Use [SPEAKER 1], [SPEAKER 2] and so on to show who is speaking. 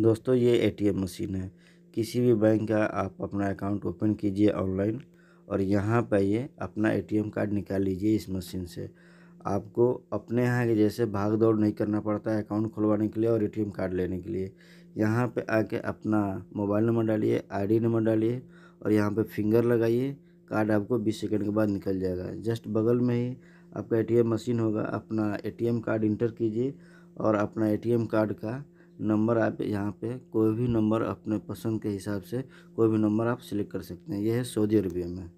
[SPEAKER 1] दोस्तों ये ATM machine है किसी भी बैंक का आप अपना अकाउंट ओपन कीजिए ऑनलाइन और यहाँ पर ये अपना एटीएम कार्ड निकाल लीजिए इस मशीन से आपको अपने यहाँ के जैसे भाग दौड़ नहीं करना पड़ता है अकाउंट खुलवाने के लिए और एटीएम कार्ड लेने के लिए यहाँ पे आके अपना मोबाइल नंबर डालिए आईडी नंबर डालिए और यहाँ पे फिंगर लगाइए कार्ड आपको 20 सेकंड के बाद निकल जाएगा जस्ट बगल में ही आपका एटीएम मशीन होगा अपना एटीएम कार्ड इंटर कीजिए और अपना ए कार्ड का नंबर आप यहाँ पे कोई भी नंबर अपने पसंद के हिसाब से कोई भी नंबर आप सिलेक्ट कर सकते
[SPEAKER 2] हैं यह है सऊदी अरबिया में